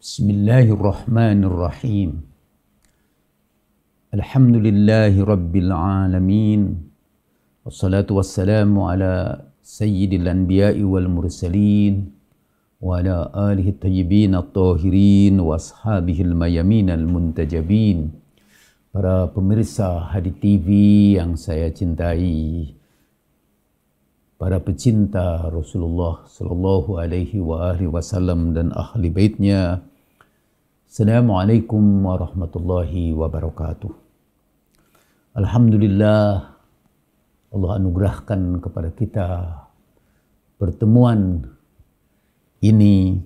بسم الله الرحمن الرحيم الحمد لله رب العالمين والصلاة والسلام على سيد الأنبياء والمرسلين وعلى آله الطيبين الطاهرين وأصحابه الميامين المنتجبين Para pemirsa Hadi TV yang saya cintai, para pecinta Rasulullah Shallallahu Alaihi Wasallam dan ahli baitnya, Assalamualaikum warahmatullahi wabarakatuh. Alhamdulillah, Allah anugerahkan kepada kita pertemuan ini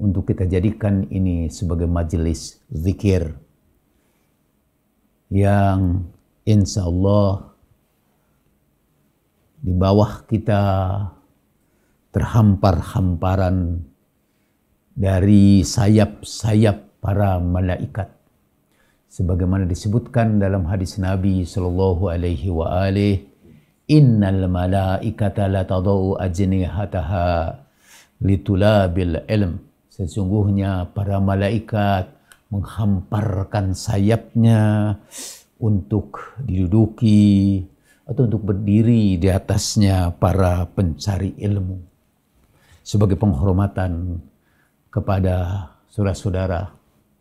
untuk kita jadikan ini sebagai majelis zikir yang insya Allah di bawah kita terhampar hamparan dari sayap-sayap para malaikat. Sebagaimana disebutkan dalam hadis Nabi sallallahu alaihi wa alihi, "Innal malaikata la tadau ajnihataha litulabil ilm." Sesungguhnya para malaikat menghamparkan sayapnya untuk diduduki atau untuk berdiri di atasnya para pencari ilmu sebagai penghormatan kepada saudara-saudara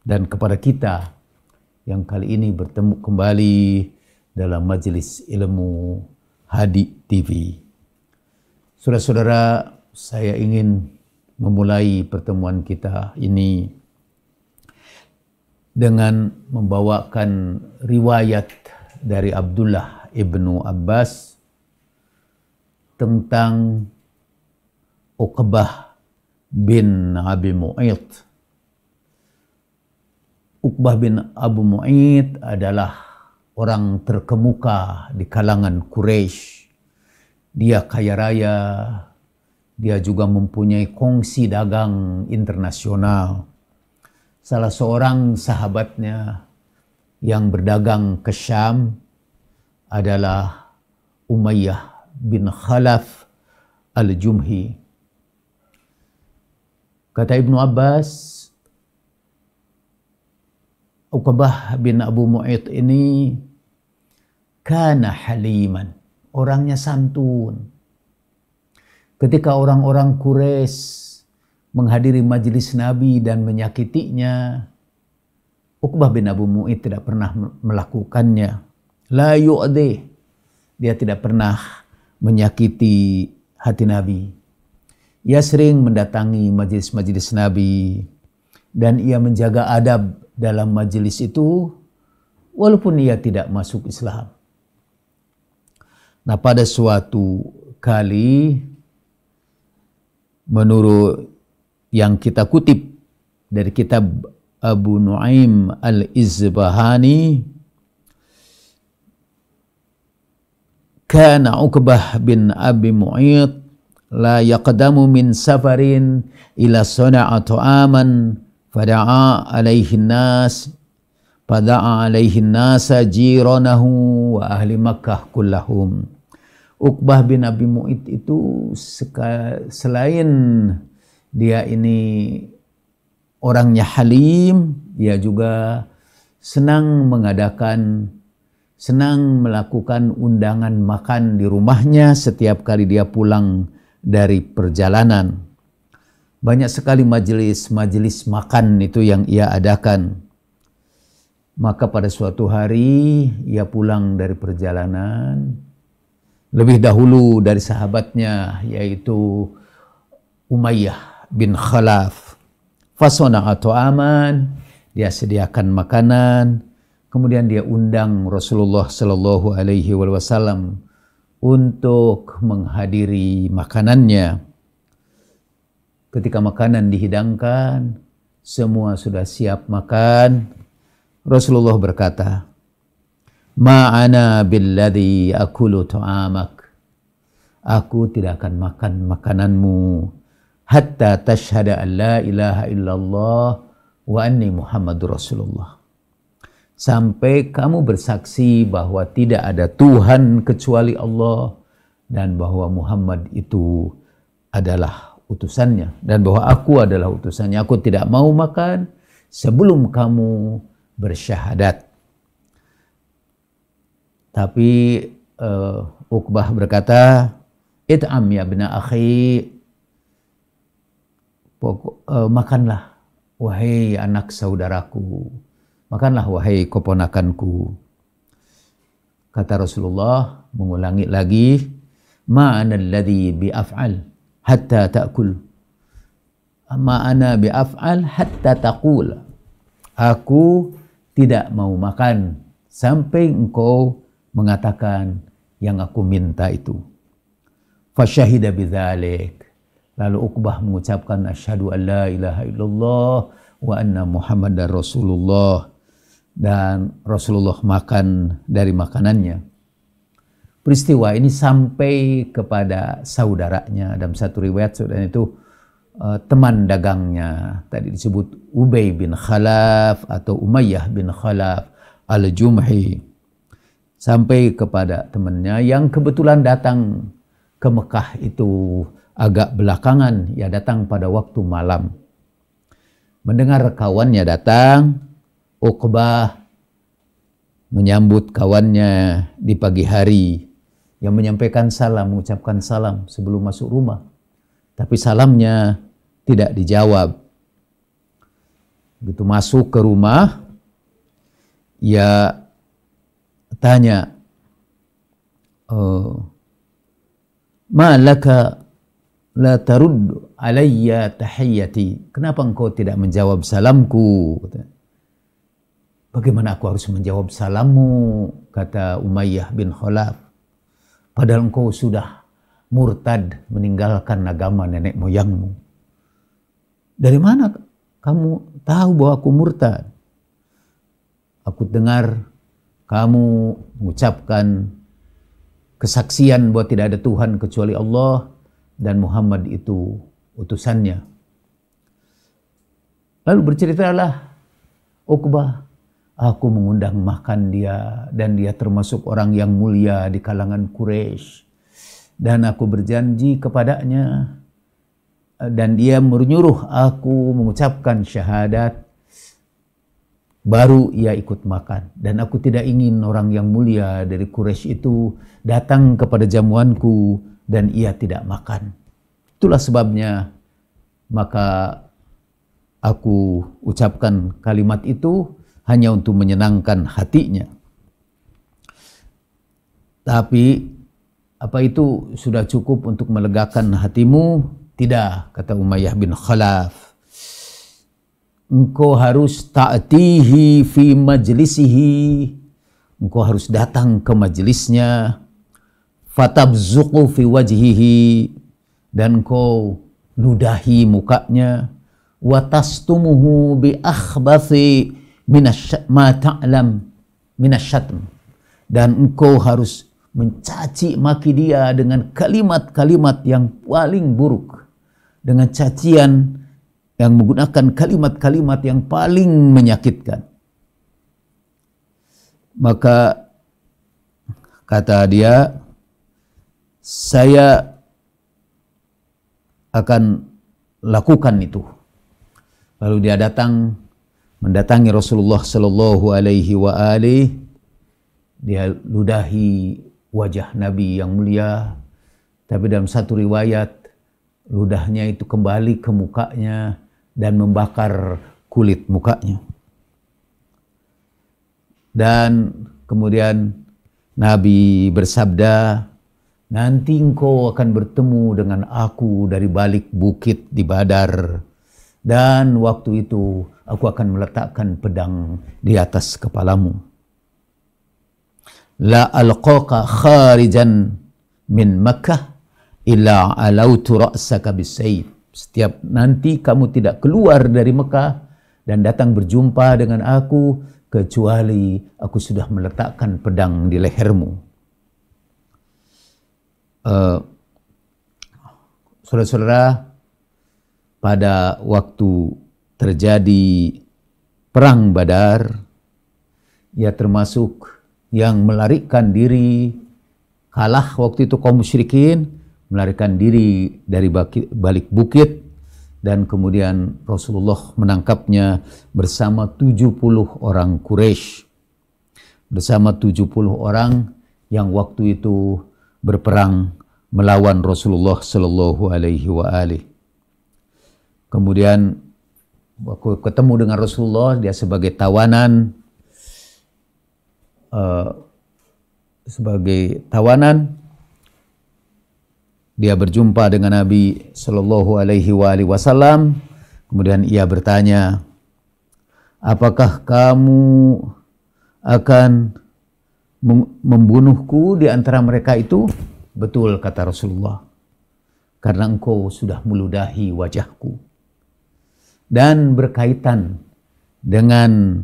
dan kepada kita yang kali ini bertemu kembali dalam majelis ilmu Hadi TV. Saudara-saudara, saya ingin memulai pertemuan kita ini dengan membawakan riwayat dari Abdullah ibnu Abbas tentang Uqbah bin Abi Mu'id. Uqbah bin Abu Mu'id adalah orang terkemuka di kalangan Quraisy. Dia kaya raya, dia juga mempunyai kongsi dagang internasional. Salah seorang sahabatnya yang berdagang ke Syam adalah Umayyah bin Khalaf al-Jumhi. Kata Ibnu Abbas, Uqbah bin Abu Mu'id ini kana haliman. Orangnya santun. Ketika orang-orang Quraisy menghadiri majelis Nabi dan menyakitinya, Uqbah bin Abu Mu'id tidak pernah melakukannya. La yu'di. Dia tidak pernah menyakiti hati Nabi. Ia sering mendatangi majelis-majelis Nabi dan ia menjaga adab dalam majelis itu walaupun ia tidak masuk Islam. Nah pada suatu kali menurut yang kita kutip dari kitab Abu Nuaim Al-Izbahani Kana Uqbah bin Abi Mu'id la yaqdamu min safarin ila sana'a tu'aman fada'a alaihi nas fada'a alaihi nasa jiranahu wa ahli Makkah kullahum Uqbah bin Abi Mu'id itu selain dia ini orangnya halim dia juga senang mengadakan senang melakukan undangan makan di rumahnya setiap kali dia pulang dari perjalanan. Banyak sekali majelis-majelis makan itu yang ia adakan. Maka pada suatu hari ia pulang dari perjalanan lebih dahulu dari sahabatnya yaitu Umayyah bin Khalaf. Fasona atau aman, dia sediakan makanan, kemudian dia undang Rasulullah Shallallahu Alaihi Wasallam untuk menghadiri makanannya. Ketika makanan dihidangkan, semua sudah siap makan. Rasulullah berkata, Ma'ana billadhi akulu ta'amak. Aku tidak akan makan makananmu. Hatta tashhada an la ilaha illallah wa anni Muhammadur Rasulullah sampai kamu bersaksi bahwa tidak ada Tuhan kecuali Allah dan bahwa Muhammad itu adalah utusannya dan bahwa aku adalah utusannya aku tidak mau makan sebelum kamu bersyahadat tapi uh, Uqbah berkata it'am ya bina akhi Pokok, uh, makanlah wahai anak saudaraku Makanlah wahai keponakanku. Kata Rasulullah mengulangi lagi, "Ma'ana alladhi bi'af'al hatta ta'kul." Ma'ana bi'af'al hatta takul Aku tidak mau makan sampai engkau mengatakan yang aku minta itu. Fasyahida bidzalik. Lalu Uqbah mengucapkan asyhadu an la ilaha illallah wa anna Muhammadar Rasulullah dan Rasulullah makan dari makanannya. Peristiwa ini sampai kepada saudaranya dalam satu riwayat saudaranya itu eh, teman dagangnya tadi disebut Ubay bin Khalaf atau Umayyah bin Khalaf al-Jumhi sampai kepada temannya yang kebetulan datang ke Mekah itu agak belakangan ya datang pada waktu malam mendengar kawannya datang Uqbah menyambut kawannya di pagi hari yang menyampaikan salam, mengucapkan salam sebelum masuk rumah. Tapi salamnya tidak dijawab. Begitu masuk ke rumah, ia tanya, oh, Ma laka la tarud alayya tahiyyati. Kenapa engkau tidak menjawab salamku? Bagaimana aku harus menjawab salammu? Kata Umayyah bin Khalaf. Padahal engkau sudah murtad meninggalkan agama nenek moyangmu. Dari mana kamu tahu bahwa aku murtad? Aku dengar kamu mengucapkan kesaksian bahwa tidak ada Tuhan kecuali Allah dan Muhammad itu utusannya. Lalu berceritalah Uqbah Aku mengundang makan dia dan dia termasuk orang yang mulia di kalangan Quraisy. Dan aku berjanji kepadanya dan dia menyuruh aku mengucapkan syahadat baru ia ikut makan dan aku tidak ingin orang yang mulia dari Quraisy itu datang kepada jamuanku dan ia tidak makan itulah sebabnya maka aku ucapkan kalimat itu hanya untuk menyenangkan hatinya. Tapi apa itu sudah cukup untuk melegakan hatimu? Tidak, kata Umayyah bin Khalaf. Engkau harus ta'tihi fi majlisihi. Engkau harus datang ke majlisnya. Fatabzuku fi wajhihi. Dan engkau ludahi mukanya. Watastumuhu bi akhbathi minasyatm dan engkau harus mencaci maki dia dengan kalimat-kalimat yang paling buruk dengan cacian yang menggunakan kalimat-kalimat yang paling menyakitkan maka kata dia saya akan lakukan itu lalu dia datang mendatangi Rasulullah shallallahu alaihi wa dia ludahi wajah Nabi yang mulia tapi dalam satu riwayat ludahnya itu kembali ke mukanya dan membakar kulit mukanya. Dan kemudian Nabi bersabda, "Nanti engkau akan bertemu dengan aku dari balik bukit di Badar." Dan waktu itu aku akan meletakkan pedang di atas kepalamu. La alqaka kharijan min Makkah illa alautu ra'saka bisayf. Setiap nanti kamu tidak keluar dari Mekah dan datang berjumpa dengan aku kecuali aku sudah meletakkan pedang di lehermu. Uh, saudara-saudara, pada waktu terjadi perang Badar ya termasuk yang melarikan diri kalah waktu itu kaum musyrikin melarikan diri dari balik bukit dan kemudian Rasulullah menangkapnya bersama 70 orang Quraisy bersama 70 orang yang waktu itu berperang melawan Rasulullah shallallahu alaihi wa Kemudian Aku ketemu dengan Rasulullah, dia sebagai tawanan, uh, sebagai tawanan, dia berjumpa dengan Nabi Shallallahu Alaihi Wasallam. Kemudian ia bertanya, apakah kamu akan membunuhku di antara mereka itu? Betul kata Rasulullah. Karena engkau sudah meludahi wajahku dan berkaitan dengan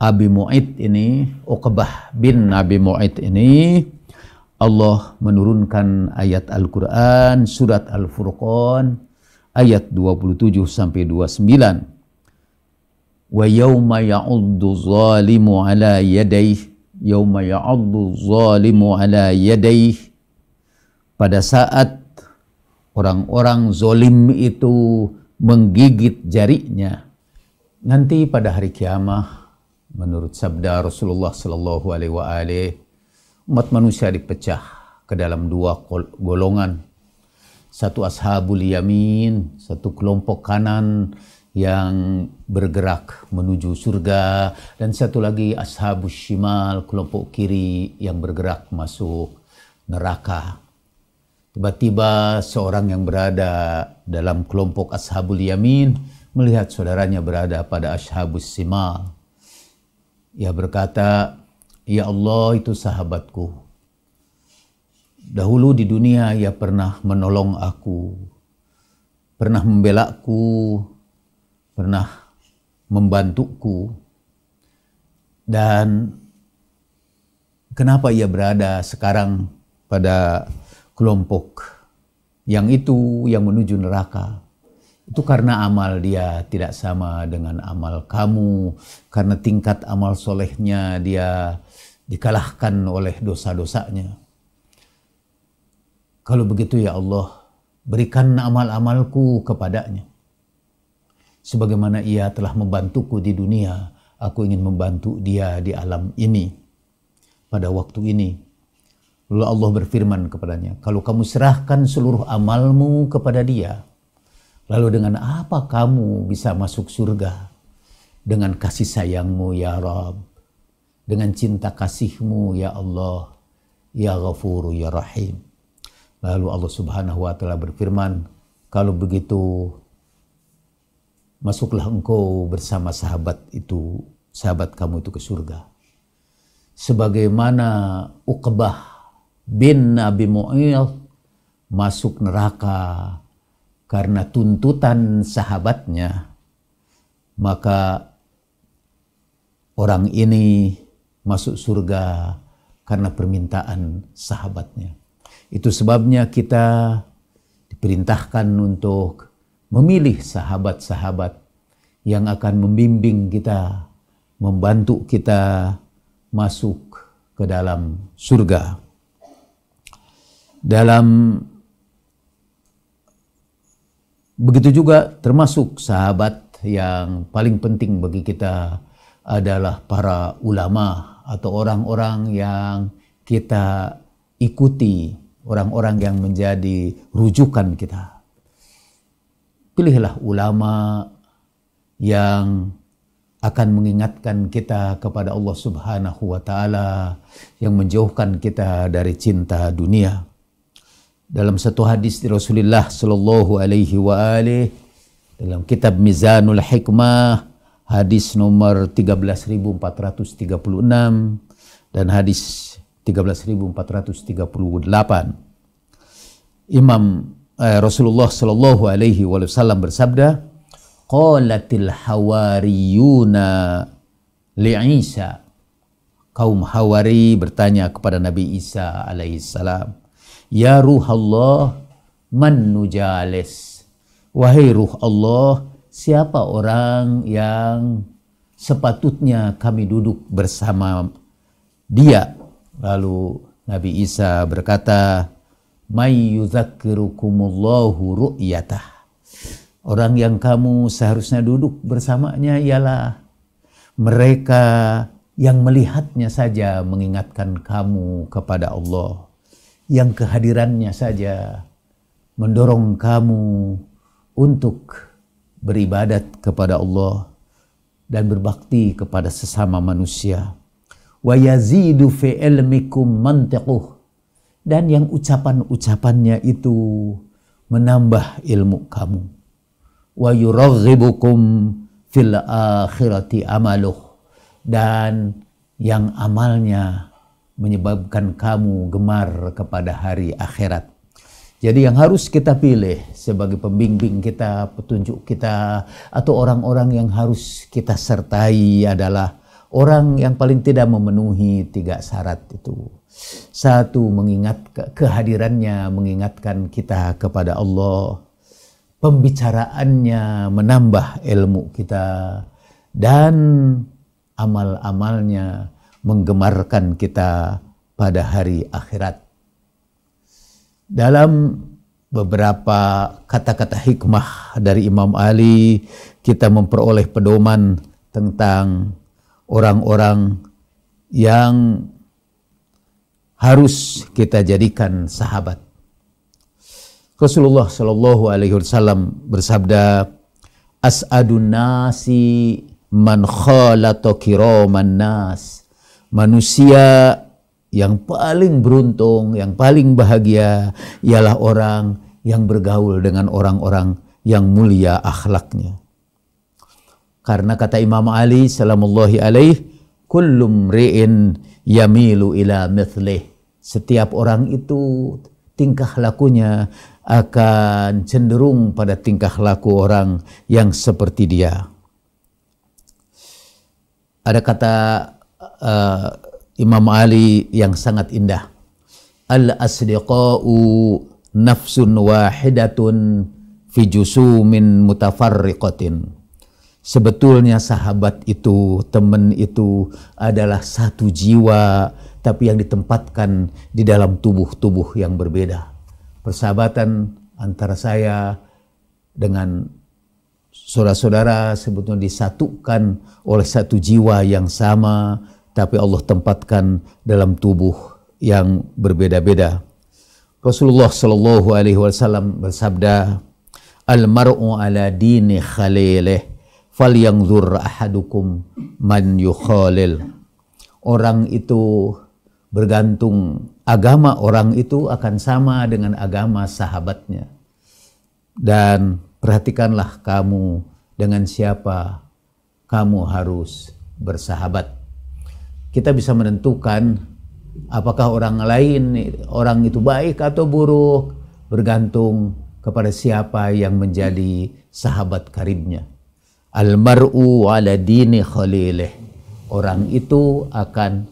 Abi Mu'id ini, Uqbah bin Abi Mu'id ini, Allah menurunkan ayat Al-Quran, surat Al-Furqan, ayat 27 sampai 29. وَيَوْمَ يَعُضُّ الظَّالِمُ عَلَى يَدَيْهِ يَوْمَ يَعُضُّ الظَّالِمُ عَلَى يَدَيْهِ Pada saat orang-orang zolim itu menggigit jarinya nanti pada hari kiamah menurut sabda Rasulullah saw alaihi Wasallam, umat manusia dipecah ke dalam dua golongan satu ashabul yamin satu kelompok kanan yang bergerak menuju surga dan satu lagi ashabus shimal kelompok kiri yang bergerak masuk neraka Tiba-tiba seorang yang berada dalam kelompok Ashabul Yamin melihat saudaranya berada pada Ashabus Simal. Ia berkata, Ya Allah itu sahabatku. Dahulu di dunia ia pernah menolong aku, pernah membelaku, pernah membantuku. Dan kenapa ia berada sekarang pada kelompok yang itu yang menuju neraka. Itu karena amal dia tidak sama dengan amal kamu, karena tingkat amal solehnya dia dikalahkan oleh dosa-dosanya. Kalau begitu ya Allah, berikan amal-amalku kepadanya. Sebagaimana ia telah membantuku di dunia, aku ingin membantu dia di alam ini. Pada waktu ini, Lalu Allah berfirman kepadanya, kalau kamu serahkan seluruh amalmu kepada dia, lalu dengan apa kamu bisa masuk surga? Dengan kasih sayangmu ya Rab, dengan cinta kasihmu ya Allah, ya Ghafuru ya Rahim. Lalu Allah subhanahu wa ta'ala berfirman, kalau begitu masuklah engkau bersama sahabat itu, sahabat kamu itu ke surga. Sebagaimana Uqbah bin Nabi Mu'il masuk neraka karena tuntutan sahabatnya, maka orang ini masuk surga karena permintaan sahabatnya. Itu sebabnya kita diperintahkan untuk memilih sahabat-sahabat yang akan membimbing kita, membantu kita masuk ke dalam surga dalam begitu juga termasuk sahabat yang paling penting bagi kita adalah para ulama atau orang-orang yang kita ikuti, orang-orang yang menjadi rujukan kita. Pilihlah ulama yang akan mengingatkan kita kepada Allah Subhanahu wa taala yang menjauhkan kita dari cinta dunia dalam satu hadis di Rasulullah sallallahu alaihi wa alih dalam kitab Mizanul Hikmah hadis nomor 13436 dan hadis 13438 Imam eh, Rasulullah sallallahu alaihi wasallam bersabda qalatil hawariyuna li Isa kaum hawari bertanya kepada Nabi Isa alaihi salam. Ya ruh Allah man nujalis. Wahai ruh Allah, siapa orang yang sepatutnya kami duduk bersama dia? Lalu Nabi Isa berkata, "May yuzakirukumullahu ru'yatah." Orang yang kamu seharusnya duduk bersamanya ialah mereka yang melihatnya saja mengingatkan kamu kepada Allah yang kehadirannya saja mendorong kamu untuk beribadat kepada Allah dan berbakti kepada sesama manusia. Wa yazidu fi ilmikum mantiquh. Dan yang ucapan-ucapannya itu menambah ilmu kamu. Wa yuraghibukum fil akhirati amaluh. Dan yang amalnya menyebabkan kamu gemar kepada hari akhirat. Jadi yang harus kita pilih sebagai pembimbing kita, petunjuk kita, atau orang-orang yang harus kita sertai adalah orang yang paling tidak memenuhi tiga syarat itu. Satu, mengingat kehadirannya, mengingatkan kita kepada Allah. Pembicaraannya menambah ilmu kita dan amal-amalnya menggemarkan kita pada hari akhirat. Dalam beberapa kata-kata hikmah dari Imam Ali, kita memperoleh pedoman tentang orang-orang yang harus kita jadikan sahabat. Rasulullah Shallallahu Alaihi Wasallam bersabda, "As'adun nasi man khalata kiraman nas." manusia yang paling beruntung, yang paling bahagia ialah orang yang bergaul dengan orang-orang yang mulia akhlaknya. Karena kata Imam Ali salamullahi alaih, kullum ri'in yamilu ila mithlih. Setiap orang itu tingkah lakunya akan cenderung pada tingkah laku orang yang seperti dia. Ada kata uh, Imam Ali yang sangat indah. Al asdiqa'u nafsun wahidatun fi jusumin mutafarriqatin. Sebetulnya sahabat itu, teman itu adalah satu jiwa tapi yang ditempatkan di dalam tubuh-tubuh yang berbeda. Persahabatan antara saya dengan Saudara-saudara sebetulnya disatukan oleh satu jiwa yang sama, tapi Allah tempatkan dalam tubuh yang berbeda-beda. Rasulullah Shallallahu Alaihi Wasallam bersabda, "Al mar'u ala dini khalilih, fal yang zur ahadukum man yukhalil." Orang itu bergantung agama orang itu akan sama dengan agama sahabatnya. Dan Perhatikanlah kamu dengan siapa kamu harus bersahabat. Kita bisa menentukan apakah orang lain orang itu baik atau buruk bergantung kepada siapa yang menjadi sahabat karibnya. Almaru ala dini khalilih. Orang itu akan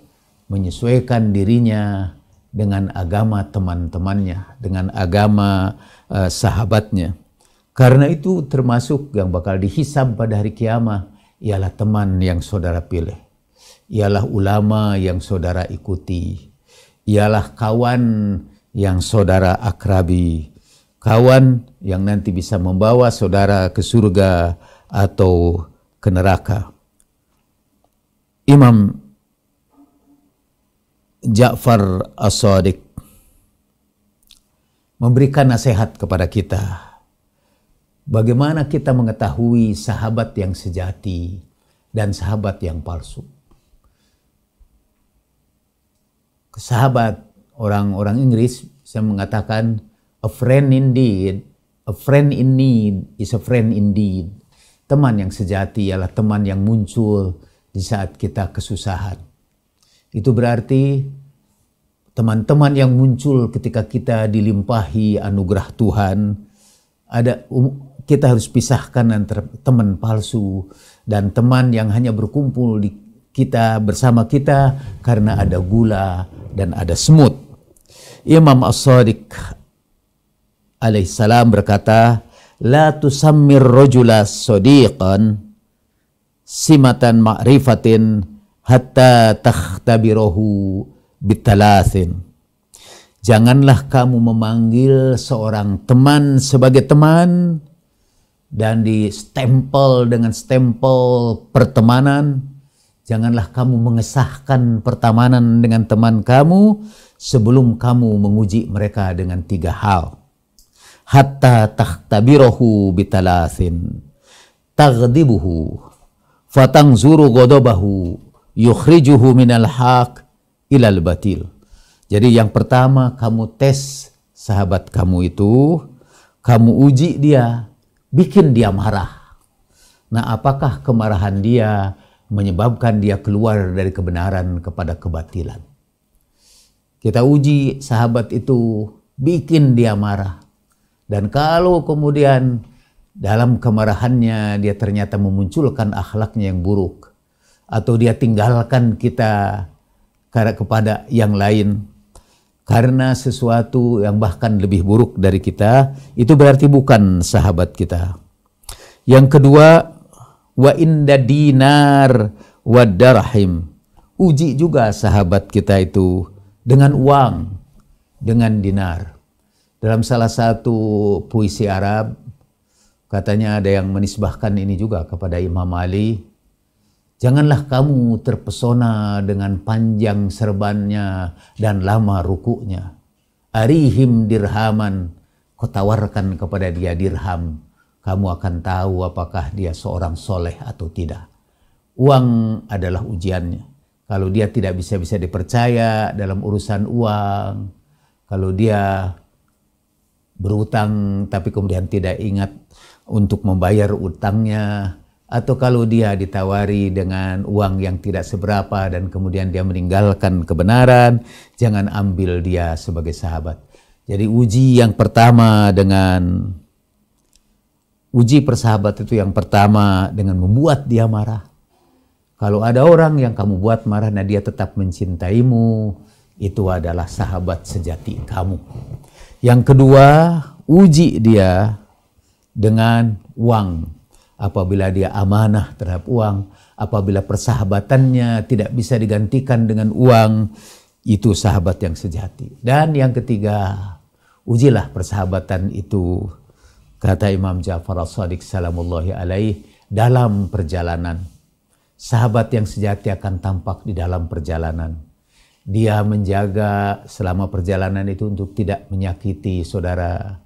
menyesuaikan dirinya dengan agama teman-temannya, dengan agama eh, sahabatnya. Karena itu termasuk yang bakal dihisab pada hari kiamat ialah teman yang saudara pilih. Ialah ulama yang saudara ikuti. Ialah kawan yang saudara akrabi. Kawan yang nanti bisa membawa saudara ke surga atau ke neraka. Imam Ja'far As-Sadiq memberikan nasihat kepada kita Bagaimana kita mengetahui sahabat yang sejati dan sahabat yang palsu? Sahabat orang-orang Inggris saya mengatakan a friend indeed, a friend in need is a friend indeed. Teman yang sejati ialah teman yang muncul di saat kita kesusahan. Itu berarti teman-teman yang muncul ketika kita dilimpahi anugerah Tuhan ada um- kita harus pisahkan antara teman palsu dan teman yang hanya berkumpul di kita bersama kita karena ada gula dan ada semut. Imam As-Sadiq alaihissalam berkata, La tusammir rojula sodiqan simatan ma'rifatin hatta takhtabirohu bitalathin. Janganlah kamu memanggil seorang teman sebagai teman dan di stempel dengan stempel pertemanan. Janganlah kamu mengesahkan pertemanan dengan teman kamu sebelum kamu menguji mereka dengan tiga hal. Hatta tahtabirohu bitalasin tagdibuhu fatangzuru godobahu yukhrijuhu minal haq ilal batil. Jadi yang pertama kamu tes sahabat kamu itu, kamu uji dia bikin dia marah. Nah, apakah kemarahan dia menyebabkan dia keluar dari kebenaran kepada kebatilan? Kita uji sahabat itu bikin dia marah. Dan kalau kemudian dalam kemarahannya dia ternyata memunculkan akhlaknya yang buruk atau dia tinggalkan kita kepada yang lain, karena sesuatu yang bahkan lebih buruk dari kita, itu berarti bukan sahabat kita. Yang kedua, wa inda dinar wa darahim. Uji juga sahabat kita itu dengan uang, dengan dinar. Dalam salah satu puisi Arab, katanya ada yang menisbahkan ini juga kepada Imam Ali, Janganlah kamu terpesona dengan panjang serbannya dan lama rukuknya. Arihim dirhaman, kau tawarkan kepada dia dirham. Kamu akan tahu apakah dia seorang soleh atau tidak. Uang adalah ujiannya. Kalau dia tidak bisa-bisa dipercaya dalam urusan uang, kalau dia berutang tapi kemudian tidak ingat untuk membayar utangnya, atau kalau dia ditawari dengan uang yang tidak seberapa dan kemudian dia meninggalkan kebenaran, jangan ambil dia sebagai sahabat. Jadi uji yang pertama dengan uji persahabat itu yang pertama dengan membuat dia marah. Kalau ada orang yang kamu buat marah nah dia tetap mencintaimu, itu adalah sahabat sejati kamu. Yang kedua, uji dia dengan uang apabila dia amanah terhadap uang, apabila persahabatannya tidak bisa digantikan dengan uang, itu sahabat yang sejati. Dan yang ketiga, ujilah persahabatan itu, kata Imam Ja'far al-Sadiq salamullahi alaih, dalam perjalanan. Sahabat yang sejati akan tampak di dalam perjalanan. Dia menjaga selama perjalanan itu untuk tidak menyakiti saudara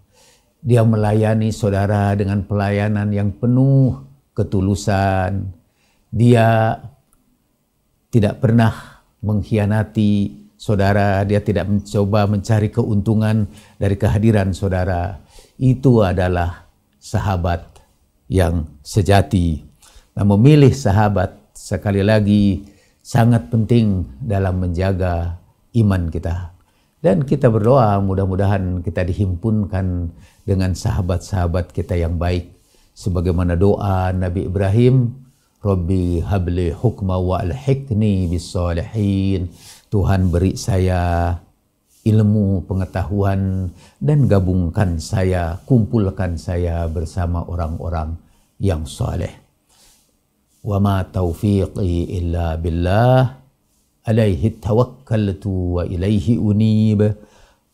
dia melayani saudara dengan pelayanan yang penuh ketulusan. Dia tidak pernah mengkhianati saudara, dia tidak mencoba mencari keuntungan dari kehadiran saudara. Itu adalah sahabat yang sejati. Nah, memilih sahabat sekali lagi sangat penting dalam menjaga iman kita. Dan kita berdoa mudah-mudahan kita dihimpunkan dengan sahabat-sahabat kita yang baik. Sebagaimana doa Nabi Ibrahim, Rabbi habli hukma wa al alhikni bis salihin. Tuhan beri saya ilmu, pengetahuan, dan gabungkan saya, kumpulkan saya bersama orang-orang yang soleh. Wa ma taufiqi illa billah, alaihi tawakkaltu wa ilaihi unib.